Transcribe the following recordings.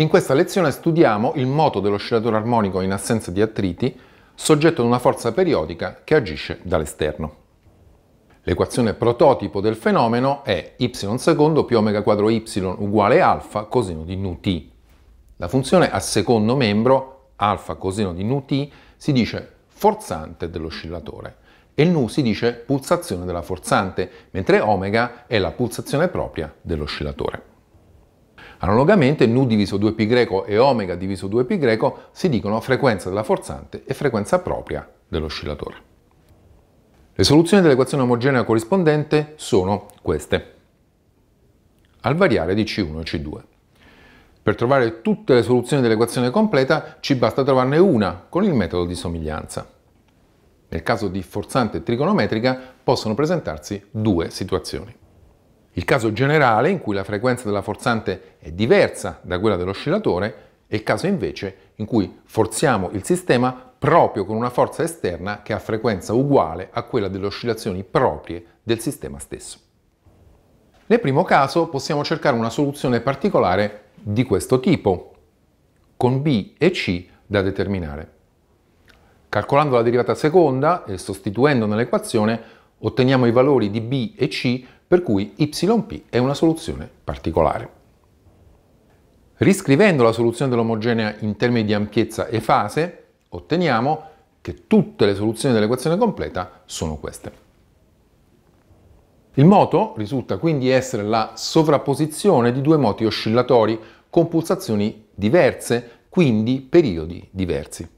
In questa lezione studiamo il moto dell'oscillatore armonico in assenza di attriti soggetto ad una forza periodica che agisce dall'esterno. L'equazione prototipo del fenomeno è y secondo più omega quadro y uguale alfa coseno di nu t. La funzione a secondo membro, alfa coseno di nu t si dice forzante dell'oscillatore e nu si dice pulsazione della forzante, mentre omega è la pulsazione propria dell'oscillatore. Analogamente nu diviso 2π greco e omega diviso 2π greco si dicono frequenza della forzante e frequenza propria dell'oscillatore. Le soluzioni dell'equazione omogenea corrispondente sono queste, al variare di C1 e C2. Per trovare tutte le soluzioni dell'equazione completa ci basta trovarne una con il metodo di somiglianza. Nel caso di forzante trigonometrica possono presentarsi due situazioni. Il caso generale, in cui la frequenza della forzante è diversa da quella dell'oscillatore, è il caso invece in cui forziamo il sistema proprio con una forza esterna che ha frequenza uguale a quella delle oscillazioni proprie del sistema stesso. Nel primo caso possiamo cercare una soluzione particolare di questo tipo, con B e C da determinare. Calcolando la derivata seconda e sostituendo nell'equazione, otteniamo i valori di B e C per cui yp è una soluzione particolare. Riscrivendo la soluzione dell'omogenea in termini di ampiezza e fase, otteniamo che tutte le soluzioni dell'equazione completa sono queste. Il moto risulta quindi essere la sovrapposizione di due moti oscillatori con pulsazioni diverse, quindi periodi diversi.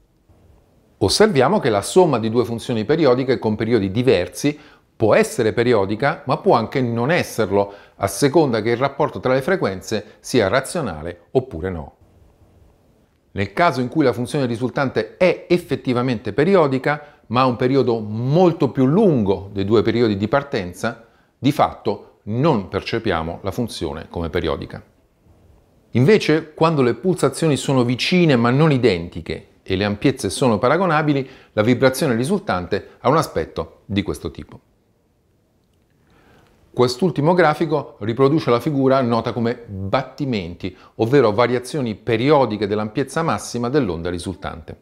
Osserviamo che la somma di due funzioni periodiche con periodi diversi può essere periodica, ma può anche non esserlo, a seconda che il rapporto tra le frequenze sia razionale oppure no. Nel caso in cui la funzione risultante è effettivamente periodica, ma ha un periodo molto più lungo dei due periodi di partenza, di fatto non percepiamo la funzione come periodica. Invece, quando le pulsazioni sono vicine ma non identiche e le ampiezze sono paragonabili, la vibrazione risultante ha un aspetto di questo tipo. Quest'ultimo grafico riproduce la figura nota come battimenti, ovvero variazioni periodiche dell'ampiezza massima dell'onda risultante.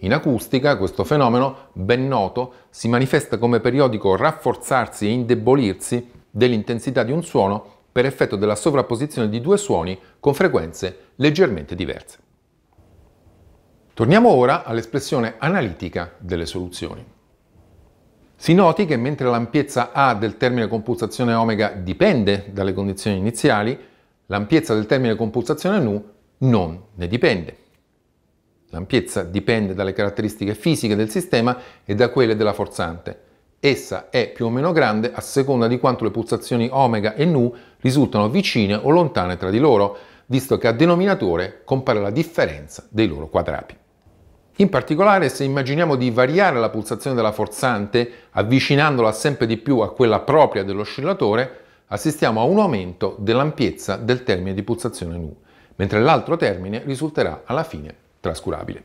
In acustica questo fenomeno, ben noto, si manifesta come periodico rafforzarsi e indebolirsi dell'intensità di un suono per effetto della sovrapposizione di due suoni con frequenze leggermente diverse. Torniamo ora all'espressione analitica delle soluzioni. Si noti che mentre l'ampiezza A del termine compulsazione omega dipende dalle condizioni iniziali, l'ampiezza del termine compulsazione nu non ne dipende. L'ampiezza dipende dalle caratteristiche fisiche del sistema e da quelle della forzante. Essa è più o meno grande a seconda di quanto le pulsazioni omega e nu risultano vicine o lontane tra di loro, visto che a denominatore compare la differenza dei loro quadrati. In particolare se immaginiamo di variare la pulsazione della forzante avvicinandola sempre di più a quella propria dell'oscillatore, assistiamo a un aumento dell'ampiezza del termine di pulsazione nu, mentre l'altro termine risulterà alla fine trascurabile.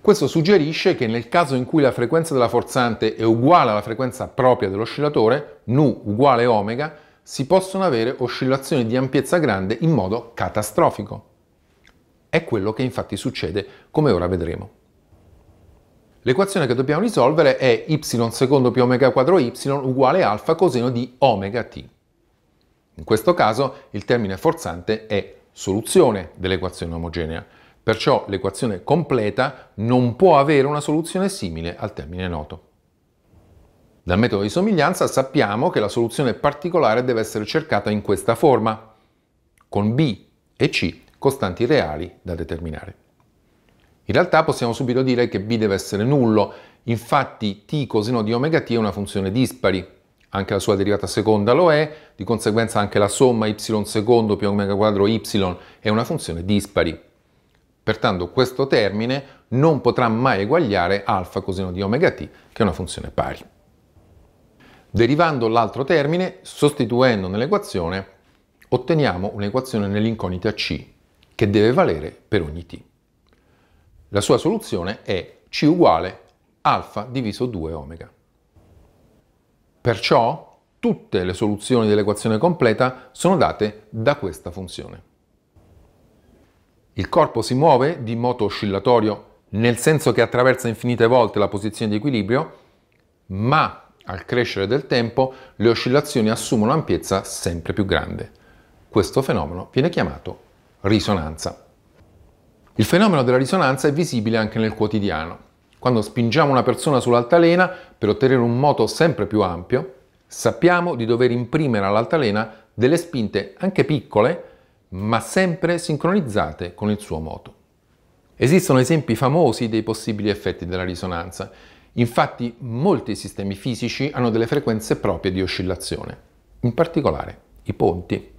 Questo suggerisce che nel caso in cui la frequenza della forzante è uguale alla frequenza propria dell'oscillatore, nu uguale omega, si possono avere oscillazioni di ampiezza grande in modo catastrofico. È quello che infatti succede, come ora vedremo. L'equazione che dobbiamo risolvere è y secondo più omega quadro y uguale alfa coseno di omega t. In questo caso il termine forzante è soluzione dell'equazione omogenea, perciò l'equazione completa non può avere una soluzione simile al termine noto. Dal metodo di somiglianza sappiamo che la soluzione particolare deve essere cercata in questa forma, con b e c costanti reali da determinare. In realtà possiamo subito dire che B deve essere nullo, infatti t coseno di omega t è una funzione dispari, anche la sua derivata seconda lo è, di conseguenza anche la somma y secondo più omega quadro y è una funzione dispari. Pertanto questo termine non potrà mai eguagliare alfa coseno di omega t, che è una funzione pari. Derivando l'altro termine, sostituendo nell'equazione, otteniamo un'equazione nell'incognita c, che deve valere per ogni t. La sua soluzione è c uguale alfa diviso 2 omega. Perciò tutte le soluzioni dell'equazione completa sono date da questa funzione. Il corpo si muove di moto oscillatorio nel senso che attraversa infinite volte la posizione di equilibrio, ma al crescere del tempo le oscillazioni assumono ampiezza sempre più grande. Questo fenomeno viene chiamato risonanza. Il fenomeno della risonanza è visibile anche nel quotidiano. Quando spingiamo una persona sull'altalena per ottenere un moto sempre più ampio, sappiamo di dover imprimere all'altalena delle spinte anche piccole, ma sempre sincronizzate con il suo moto. Esistono esempi famosi dei possibili effetti della risonanza. Infatti molti sistemi fisici hanno delle frequenze proprie di oscillazione, in particolare i ponti.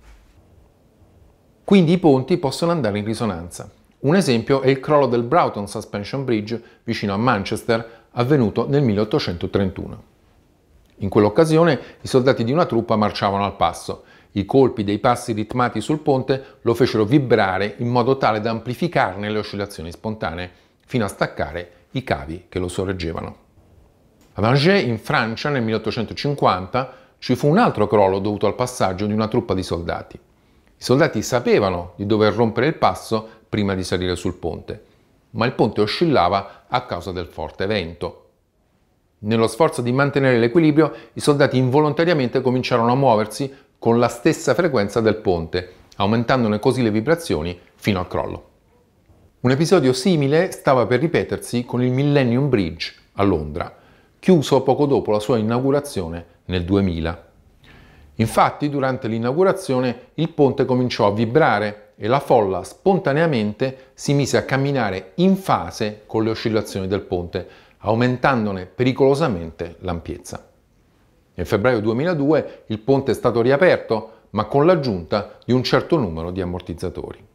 Quindi i ponti possono andare in risonanza. Un esempio è il crollo del Broughton Suspension Bridge vicino a Manchester, avvenuto nel 1831. In quell'occasione i soldati di una truppa marciavano al passo. I colpi dei passi ritmati sul ponte lo fecero vibrare in modo tale da amplificarne le oscillazioni spontanee, fino a staccare i cavi che lo sorreggevano. A Angers, in Francia, nel 1850, ci fu un altro crollo dovuto al passaggio di una truppa di soldati. I soldati sapevano di dover rompere il passo prima di salire sul ponte, ma il ponte oscillava a causa del forte vento. Nello sforzo di mantenere l'equilibrio, i soldati involontariamente cominciarono a muoversi con la stessa frequenza del ponte, aumentandone così le vibrazioni fino al crollo. Un episodio simile stava per ripetersi con il Millennium Bridge a Londra, chiuso poco dopo la sua inaugurazione nel 2000. Infatti durante l'inaugurazione il ponte cominciò a vibrare e la folla spontaneamente si mise a camminare in fase con le oscillazioni del ponte, aumentandone pericolosamente l'ampiezza. Nel febbraio 2002 il ponte è stato riaperto, ma con l'aggiunta di un certo numero di ammortizzatori.